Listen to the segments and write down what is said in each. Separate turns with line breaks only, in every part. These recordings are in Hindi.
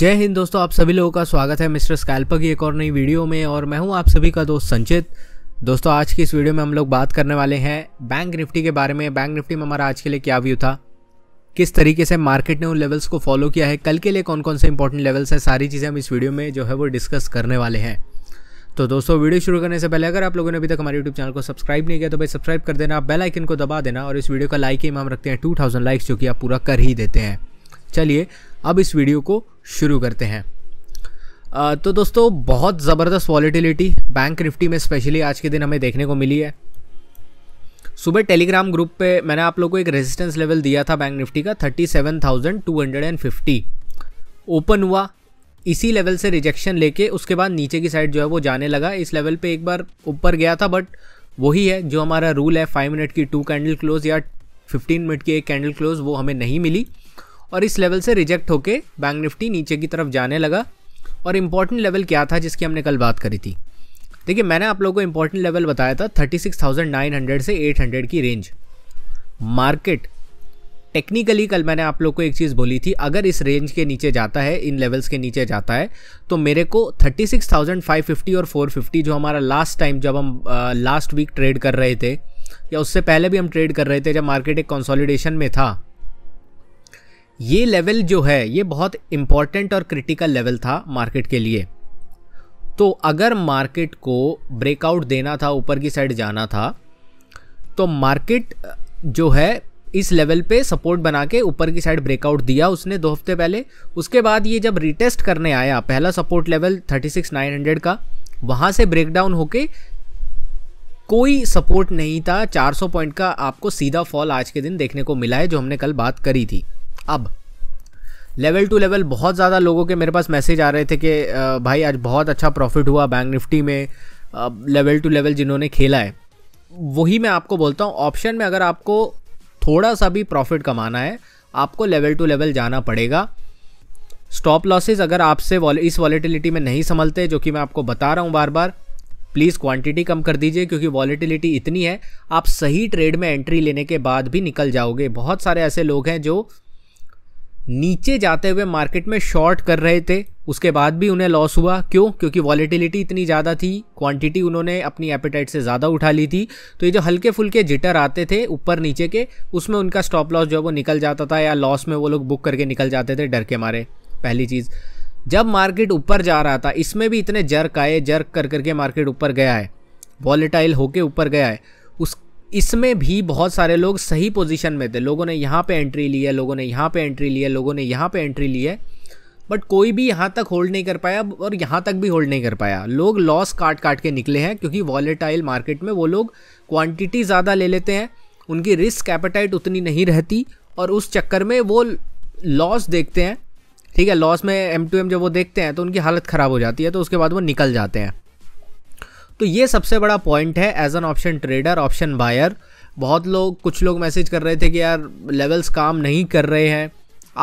जय हिंद दोस्तों आप सभी लोगों का स्वागत है मिस्टर स्कैल्पर की एक और नई वीडियो में और मैं हूं आप सभी का दोस्त संचित दोस्तों आज की इस वीडियो में हम लोग बात करने वाले हैं बैंक निफ्टी के बारे में बैंक निफ्टी में हमारा आज के लिए क्या व्यू था किस तरीके से मार्केट ने उन लेवल्स को फॉलो किया है कल के लिए कौन कौन से इंपॉर्टेंट लेवल्स हैं सारी चीज़ें हम इस वीडियो में जो है वो डिस्कस करने वाले हैं तो दोस्तों वीडियो शुरू करने से पहले अगर आप लोगों ने अभी तक हमारे यूट्यूब चैनल को सब्सक्राइब नहीं किया तो भाई सब्सक्राइब कर देना बेल आइकन को दबा देना और इस वीडियो का लाइक ही हम रखते हैं टू लाइक्स जो कि आप पूरा कर ही देते हैं चलिए अब इस वीडियो को शुरू करते हैं तो दोस्तों बहुत ज़बरदस्त वॉलीटिलिटी बैंक निफ्टी में स्पेशली आज के दिन हमें देखने को मिली है सुबह टेलीग्राम ग्रुप पे मैंने आप लोगों को एक रेजिस्टेंस लेवल दिया था बैंक निफ्टी का 37,250 ओपन हुआ इसी लेवल से रिजेक्शन लेके उसके बाद नीचे की साइड जो है वो जाने लगा इस लेवल पे एक बार ऊपर गया था बट वही है जो हमारा रूल है फाइव मिनट की टू कैंडल क्लोज या फिफ्टीन मिनट की एक कैंडल क्लोज वो हमें नहीं मिली और इस लेवल से रिजेक्ट होके बैंक निफ्टी नीचे की तरफ जाने लगा और इम्पॉर्टेंट लेवल क्या था जिसकी हमने कल बात करी थी देखिए मैंने आप लोगों को इम्पॉर्टेंट लेवल बताया था 36,900 से 800 की रेंज मार्केट टेक्निकली कल मैंने आप लोग को एक चीज़ बोली थी अगर इस रेंज के नीचे जाता है इन लेवल्स के नीचे जाता है तो मेरे को 36,550 और 450 जो हमारा लास्ट टाइम जब हम लास्ट वीक ट्रेड कर रहे थे या उससे पहले भी हम ट्रेड कर रहे थे जब मार्केट एक कंसोलिडेशन में था ये लेवल जो है ये बहुत इंपॉर्टेंट और क्रिटिकल लेवल था मार्केट के लिए तो अगर मार्केट को ब्रेकआउट देना था ऊपर की साइड जाना था तो मार्केट जो है इस लेवल पे सपोर्ट बना के ऊपर की साइड ब्रेकआउट दिया उसने दो हफ्ते पहले उसके बाद ये जब रिटेस्ट करने आया पहला सपोर्ट लेवल 36900 का वहाँ से ब्रेकडाउन होके कोई सपोर्ट नहीं था 400 पॉइंट का आपको सीधा फॉल आज के दिन देखने को मिला है जो हमने कल बात करी थी अब लेवल टू लेवल बहुत ज़्यादा लोगों के मेरे पास मैसेज आ रहे थे कि भाई आज बहुत अच्छा प्रॉफिट हुआ बैंक निफ्टी में लेवल टू लेवल जिन्होंने खेला है वही मैं आपको बोलता हूँ ऑप्शन में अगर आपको थोड़ा सा भी प्रॉफिट कमाना है आपको लेवल टू लेवल जाना पड़ेगा स्टॉप लॉसेज अगर आपसे इस वॉलीटिलिटी में नहीं संभलते जो कि मैं आपको बता रहा हूँ बार बार प्लीज़ क्वांटिटी कम कर दीजिए क्योंकि वॉलीटिलिटी इतनी है आप सही ट्रेड में एंट्री लेने के बाद भी निकल जाओगे बहुत सारे ऐसे लोग हैं जो नीचे जाते हुए मार्केट में शॉर्ट कर रहे थे उसके बाद भी उन्हें लॉस हुआ क्यों क्योंकि वॉलीटिलिटी इतनी ज़्यादा थी क्वांटिटी उन्होंने अपनी एपेटाइट से ज़्यादा उठा ली थी तो ये जो हल्के फुल्के जिटर आते थे ऊपर नीचे के उसमें उनका स्टॉप लॉस जो है वो निकल जाता था या लॉस में वो लोग बुक करके निकल जाते थे डर के मारे पहली चीज़ जब मार्केट ऊपर जा रहा था इसमें भी इतने जर्क आए जर्क कर करके मार्केट ऊपर गया है वॉलेटाइल होके ऊपर गया है इसमें भी बहुत सारे लोग सही पोजीशन में थे लोगों ने यहाँ पे एंट्री ली है लोगों ने यहाँ पे एंट्री ली है लोगों ने यहाँ पे एंट्री ली है बट कोई भी यहाँ तक होल्ड नहीं कर पाया और यहाँ तक भी होल्ड नहीं कर पाया लोग लॉस काट काट के निकले हैं क्योंकि वॉलेटाइल मार्केट में वो लोग क्वांटिटी ज़्यादा ले लेते हैं उनकी रिस्क कैपेटाइट उतनी नहीं रहती और उस चक्कर में वो लॉस देखते हैं ठीक है लॉस में एम टू एम जब वो देखते हैं तो उनकी हालत ख़राब हो जाती है तो उसके बाद वो निकल जाते हैं तो ये सबसे बड़ा पॉइंट है as an option trader option buyer बहुत लोग कुछ लोग मैसेज कर रहे थे कि यार लेवल्स काम नहीं कर रहे हैं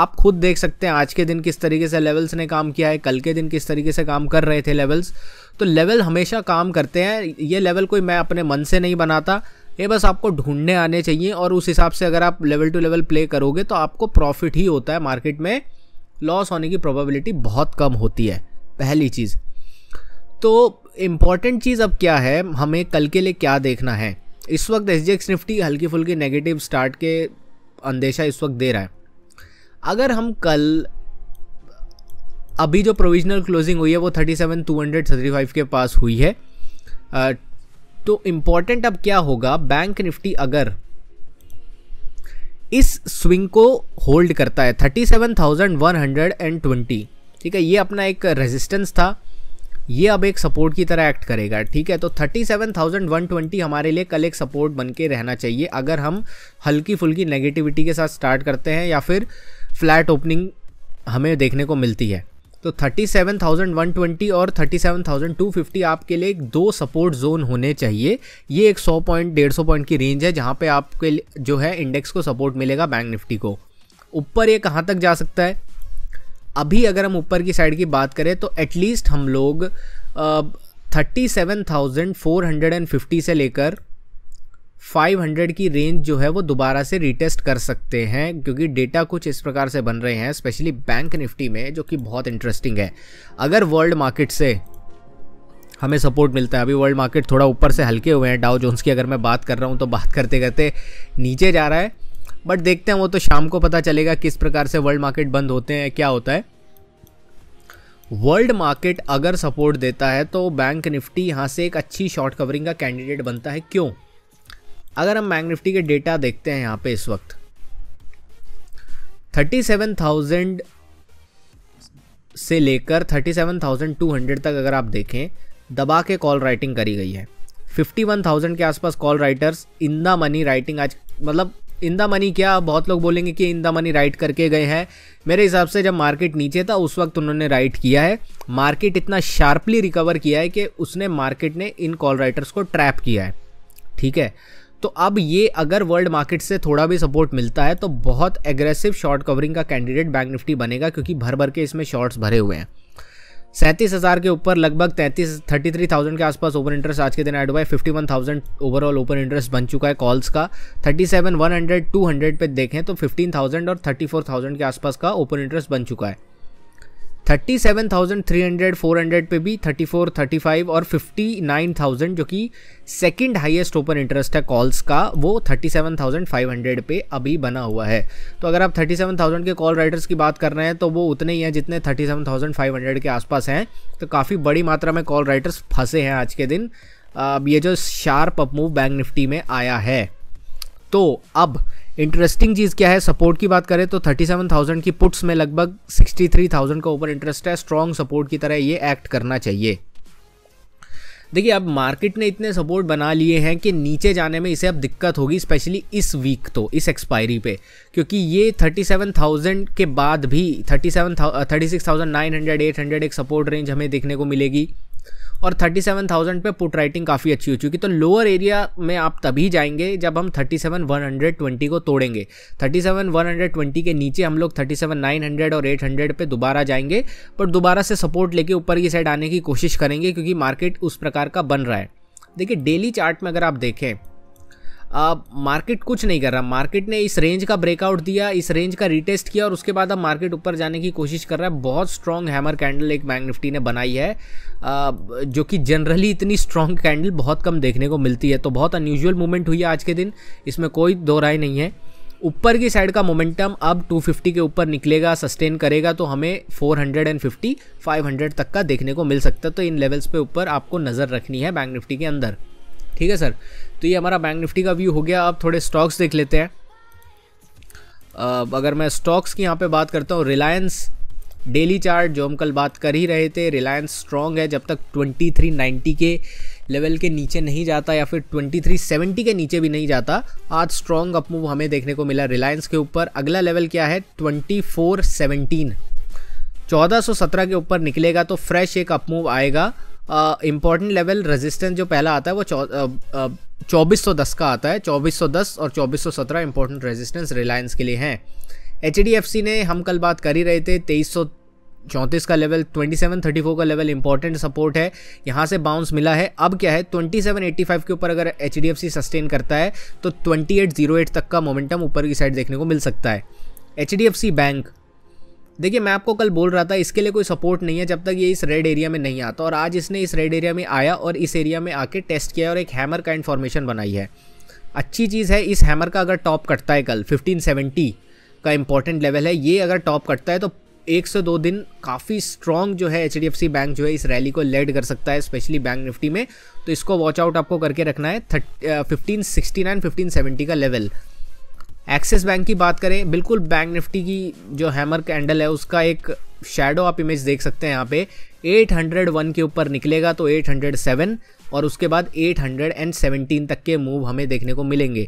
आप खुद देख सकते हैं आज के दिन किस तरीके से लेवल्स ने काम किया है कल के दिन किस तरीके से काम कर रहे थे लेवल्स तो लेवल हमेशा काम करते हैं ये लेवल कोई मैं अपने मन से नहीं बनाता ये बस आपको ढूंढने आने चाहिए और उस हिसाब से अगर आप लेवल टू लेवल प्ले करोगे तो आपको प्रॉफिट ही होता है मार्केट में लॉस होने की प्रोबेबिलिटी बहुत कम होती है पहली चीज़ तो इम्पॉर्टेंट चीज़ अब क्या है हमें कल के लिए क्या देखना है इस वक्त एस जी निफ्टी हल्की फुल्की नेगेटिव स्टार्ट के अंदेशा इस वक्त दे रहा है अगर हम कल अभी जो प्रोविजनल क्लोजिंग हुई है वो thirty seven two hundred thirty five के पास हुई है तो इम्पॉर्टेंट अब क्या होगा बैंक निफ्टी अगर इस स्विंग को होल्ड करता है thirty seven thousand one hundred and twenty ठीक है ये अपना एक रेजिस्टेंस था ये अब एक सपोर्ट की तरह एक्ट करेगा ठीक है तो 37,120 हमारे लिए कल एक सपोर्ट बन के रहना चाहिए अगर हम हल्की फुल्की नेगेटिविटी के साथ स्टार्ट करते हैं या फिर फ्लैट ओपनिंग हमें देखने को मिलती है तो 37,120 और 37,250 आपके लिए एक दो सपोर्ट जोन होने चाहिए ये एक 100 पॉइंट डेढ़ सौ पॉइंट की रेंज है जहाँ पे आपके जो है इंडेक्स को सपोर्ट मिलेगा बैंक निफ्टी को ऊपर ये कहाँ तक जा सकता है अभी अगर हम ऊपर की साइड की बात करें तो एटलीस्ट हम लोग thirty seven thousand four hundred and fifty से लेकर फाइव हंड्रेड की रेंज जो है वो दोबारा से रिटेस्ट कर सकते हैं क्योंकि डेटा कुछ इस प्रकार से बन रहे हैं स्पेशली बैंक निफ्टी में जो कि बहुत इंटरेस्टिंग है अगर वर्ल्ड मार्केट से हमें सपोर्ट मिलता है अभी वर्ल्ड मार्केट थोड़ा ऊपर से हल्के हुए हैं डाउ जोन्स की अगर मैं बात कर रहा हूँ तो बात करते करते नीचे जा रहा है बट देखते हैं वो तो शाम को पता चलेगा किस प्रकार से वर्ल्ड मार्केट बंद होते हैं क्या होता है वर्ल्ड मार्केट अगर सपोर्ट देता है तो बैंक निफ्टी यहाँ से एक अच्छी शॉर्ट कवरिंग का कैंडिडेट बनता है क्यों अगर हम बैंक निफ्टी के डेटा देखते हैं यहाँ पे इस वक्त 37,000 से लेकर 37,200 तक अगर आप देखें दबा के कॉल राइटिंग करी गई है 51,000 के आसपास call writers in the money writing आज मतलब इन द मनी क्या बहुत लोग बोलेंगे कि इन द मनी राइट करके गए हैं मेरे हिसाब से जब मार्केट नीचे था उस वक्त उन्होंने राइट किया है मार्केट इतना शार्पली रिकवर किया है कि उसने मार्केट ने इन कॉल राइटर्स को ट्रैप किया है ठीक है तो अब ये अगर वर्ल्ड मार्केट से थोड़ा भी सपोर्ट मिलता है तो बहुत एग्रेसिव शॉर्ट कवरिंग का कैंडिडेट बैंक निफ्टी बनेगा क्योंकि भर भर के इसमें शॉर्ट्स भरे हुए हैं सैंतीस हज़ार के ऊपर लगभग तैंतीस थर्टी थ्री थाउजेंड के आसपास ओपन इंटरेस्ट आज के दिन ऐड हुआ है fifty one thousand overall open interest बन चुका है कॉल्स का thirty seven one hundred two hundred पर देखें तो फिफ्टीन थाउजेंड और थर्टी फोर थाउजेंड के आसपास का ओपन इंटरेस्ट बन चुका है thirty seven thousand three hundred four hundred पे भी थर्टी फोर थर्टी फाइव और फिफ्टी नाइन थाउजेंड जो कि सेकेंड हाइएस्ट ओपन इंटरेस्ट है कॉल्स का वो thirty seven thousand five hundred पे अभी बना हुआ है तो अगर आप थर्टी सेवन थाउजेंड के कॉल राइटर्स की बात कर रहे हैं तो वो उतने ही हैं जितने thirty seven thousand five hundred के आसपास हैं तो काफ़ी बड़ी मात्रा में कॉल राइटर्स फंसे हैं आज के दिन अब ये जो शार्प अपमूव बैंक निफ्टी में आया है तो अब इंटरेस्टिंग चीज़ क्या है सपोर्ट की बात करें तो 37,000 की पुट्स में लगभग 63,000 का ऊपर इंटरेस्ट है स्ट्रॉन्ग सपोर्ट की तरह ये एक्ट करना चाहिए देखिए अब मार्केट ने इतने सपोर्ट बना लिए हैं कि नीचे जाने में इसे अब दिक्कत होगी स्पेशली इस वीक तो इस एक्सपायरी पे क्योंकि ये 37,000 के बाद भी 37,000 36,900 800 एक सपोर्ट रेंज हमें देखने को मिलेगी और 37,000 पे पुट राइटिंग काफ़ी अच्छी हो चुकी तो लोअर एरिया में आप तभी जाएंगे जब हम 37,120 को तोड़ेंगे 37,120 के नीचे हम लोग 37,900 और 800 पे दोबारा जाएंगे पर दोबारा से सपोर्ट लेके ऊपर की साइड आने की कोशिश करेंगे क्योंकि मार्केट उस प्रकार का बन रहा है देखिए डेली चार्ट में अगर आप देखें मार्केट कुछ नहीं कर रहा मार्केट ने इस रेंज का ब्रेकआउट दिया इस रेंज का रिटेस्ट किया और उसके बाद अब मार्केट ऊपर जाने की कोशिश कर रहा है बहुत स्ट्रॉन्ग हैमर कैंडल एक बैंक निफ्टी ने बनाई है जो कि जनरली इतनी स्ट्रॉन्ग कैंडल बहुत कम देखने को मिलती है तो बहुत अनयूजअल मूवमेंट हुई है आज के दिन इसमें कोई दो राय नहीं है ऊपर की साइड का मोमेंटम अब 250 के ऊपर निकलेगा सस्टेन करेगा तो हमें 450 500 तक का देखने को मिल सकता है तो इन लेवल्स पे ऊपर आपको नज़र रखनी है बैंक निफ्टी के अंदर ठीक है सर तो ये हमारा बैंक निफ्टी का व्यू हो गया अब थोड़े स्टॉक्स देख लेते हैं अगर मैं स्टॉक्स की यहाँ पे बात करता हूँ रिलायंस डेली चार्ट जो हम कल बात कर ही रहे थे रिलायंस स्ट्रॉन्ग है जब तक 2390 के लेवल के नीचे नहीं जाता या फिर 2370 के नीचे भी नहीं जाता आज स्ट्रॉन्ग अपमूव हमें देखने को मिला रिलायंस के ऊपर अगला लेवल क्या है 2417 1417 के ऊपर निकलेगा तो फ्रेश एक अपमूव आएगा इम्पॉर्टेंट लेवल रेजिस्टेंस जो पहला आता है वो चौबीस सौ दस का आता है चौबीस सौ दस और चौबीस सौ सत्रह इम्पोर्टेंट रेजिस्टेंस रिलायंस के लिए हैं एच डी एफ सी ने हम कल बात कर ही रहे थे तेईस सौ चौंतीस का level twenty seven thirty four का लेवल इंपॉर्टेंट सपोर्ट है यहाँ से बाउंस मिला है अब क्या है ट्वेंटी सेवन एट्टी फाइव के ऊपर अगर H D F C sustain करता है तो ट्वेंटी एट जीरो एट तक का मोमेंटम ऊपर की साइड देखने को मिल सकता है H D F C Bank देखिए मैं आपको कल बोल रहा था इसके लिए कोई सपोर्ट नहीं है जब तक ये इस रेड एरिया में नहीं आता और आज इसने इस रेड एरिया में आया और इस एरिया में आके टेस्ट किया और एक हैमर का इन्फॉर्मेशन बनाई है अच्छी चीज़ है इस हैमर का अगर टॉप कटता है कल 1570 का इंपॉर्टेंट लेवल है ये अगर टॉप कटता है तो एक से दो दिन काफ़ी स्ट्रॉन्ग जो है एच बैंक जो है इस रैली को लेड कर सकता है स्पेशली बैंक निफ्टी में तो इसको वॉच आउट आपको करके रखना है fifteen sixty nine fifteen seventy का लेवल एक्सिस बैंक की बात करें बिल्कुल बैंक निफ्टी की जो हैमर कैंडल है उसका एक शेडो आप इमेज देख सकते हैं यहाँ पे 801 के ऊपर निकलेगा तो 807 और उसके बाद 817 तक के मूव हमें देखने को मिलेंगे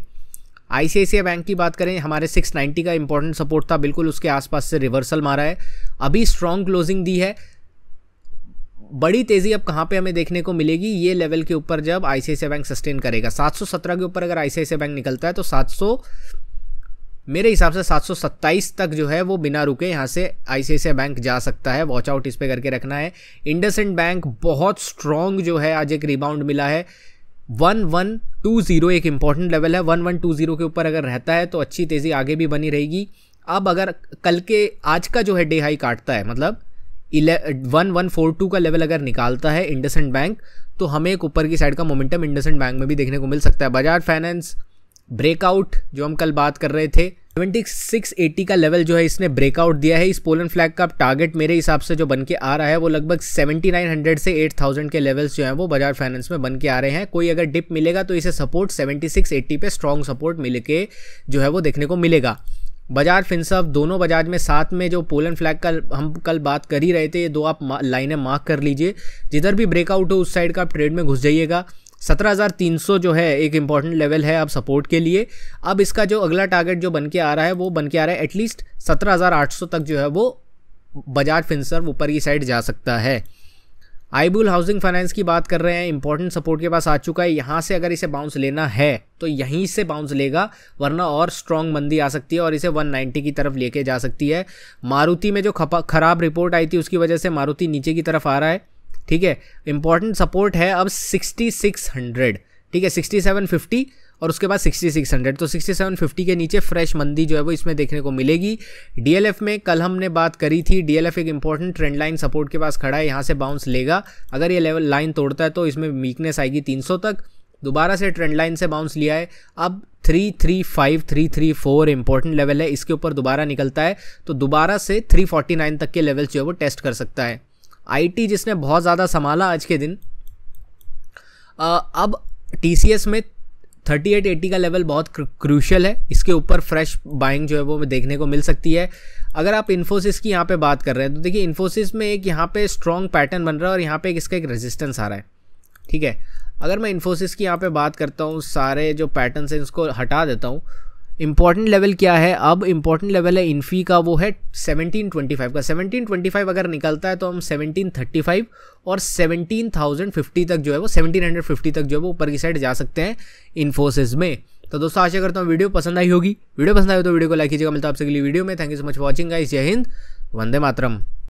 आई बैंक की बात करें हमारे 690 का इंपॉर्टेंट सपोर्ट था बिल्कुल उसके आसपास से रिवर्सल मारा है अभी स्ट्रॉन्ग क्लोजिंग दी है बड़ी तेज़ी अब कहाँ पे हमें देखने को मिलेगी ये लेवल के ऊपर जब आई बैंक सस्टेन करेगा 717 के ऊपर अगर आई बैंक निकलता है तो 700 मेरे हिसाब से सात तक जो है वो बिना रुके यहाँ से आई बैंक जा सकता है वॉच आउट इस पर करके रखना है इंडसेंड बैंक बहुत स्ट्रॉन्ग जो है आज एक रिबाउंड मिला है वन वन टू ज़ीरो एक इंपॉर्टेंट लेवल है वन वन टू ज़ीरो के ऊपर अगर रहता है तो अच्छी तेज़ी आगे भी बनी रहेगी अब अगर कल के आज का जो है डे हाई काटता है मतलब वन वन फोर टू का लेवल अगर निकालता है इंडसेंट बैंक तो हमें एक ऊपर की साइड का मोमेंटम इंडसेंट बैंक में भी देखने को मिल सकता है बजाज फाइनेंस ब्रेकआउट जो हम कल बात कर रहे थे 7680 का लेवल जो है इसने ब्रेकआउट दिया है इस पोलन फ्लैग का टारगेट मेरे हिसाब से जो बन के आ रहा है वो लगभग 7900 से 8000 के लेवल्स जो है वो बाजार फाइनेंस में बन के आ रहे हैं कोई अगर डिप मिलेगा तो इसे सपोर्ट 7680 पे स्ट्रॉन्ग सपोर्ट मिल के जो है वो देखने को मिलेगा बजाज फिनसअप दोनों बजाज में साथ में जो पोलन फ्लैग का हम कल बात कर ही रहे थे ये दो आप लाइनें मार्क कर लीजिए जिधर भी ब्रेकआउट हो उस साइड का आप ट्रेड में घुस जाइएगा 17300 जो है एक इंपॉर्टेंट लेवल है अब सपोर्ट के लिए अब इसका जो अगला टारगेट जो बन के आ रहा है वो बन के आ रहा है एटलीस्ट 17800 तक जो है वो बजाज फिंसर ऊपर की साइड जा सकता है आईबुल हाउसिंग फाइनेंस की बात कर रहे हैं इंपॉर्टेंट सपोर्ट के पास आ चुका है यहाँ से अगर इसे बाउंस लेना है तो यहीं से बाउंस लेगा वरना और स्ट्रॉन्ग मंदी आ सकती है और इसे 190 की तरफ लेके जा सकती है मारुति में जो खपा खराब रिपोर्ट आई थी उसकी वजह से मारुति नीचे की तरफ आ रहा है ठीक है इंपॉर्टेंट सपोर्ट है अब सिक्सटी सिक्स हंड्रेड ठीक है सिक्सटी सेवन फिफ्टी और उसके बाद 6600 तो 6750 के नीचे फ्रेश मंदी जो है वो इसमें देखने को मिलेगी डीएलएफ में कल हमने बात करी थी डीएलएफ एक इंपॉर्टेंट ट्रेंड लाइन सपोर्ट के पास खड़ा है यहाँ से बाउंस लेगा अगर ये लेवल लाइन तोड़ता है तो इसमें वीकनेस आएगी तीन तक दोबारा से ट्रेंड लाइन से बाउंस लिया है अब three three five three three four important level है इसके ऊपर दोबारा निकलता है तो दोबारा से थ्री फोर्टी नाइन तक के लेवल जो है वो टेस्ट कर सकता है आईटी जिसने बहुत ज़्यादा संभाला आज के दिन आ, अब टी में थर्टी एट एटी का लेवल बहुत क्रूशल है इसके ऊपर फ्रेश बाइंग जो है वो देखने को मिल सकती है अगर आप इन्फोसिस की यहाँ पे बात कर रहे हैं तो देखिए इन्फोसिस में एक यहाँ पे स्ट्रॉन्ग पैटर्न बन रहा है और यहाँ पे एक इसका एक रेजिस्टेंस आ रहा है ठीक है अगर मैं इन्फोसिस की यहाँ पे बात करता हूँ सारे जो पैटर्न हैं इसको हटा देता हूँ इंपॉर्टेंट लेवल क्या है अब इंपॉर्टेंट लेवल है इन्फी का वो है 1725 का 1725 अगर निकलता है तो हम 1735 और 17,050 तक जो है वो 1750 तक जो है वो ऊपर की साइड जा सकते हैं इन्फोसिस में तो दोस्तों आशा करता हूँ वीडियो पसंद आई होगी वीडियो पसंद आई हो तो वीडियो को लाइक कीजिएगा मिलता है आपसे अगली वीडियो में thank you so much watching guys जय हिंद वंदे मातरम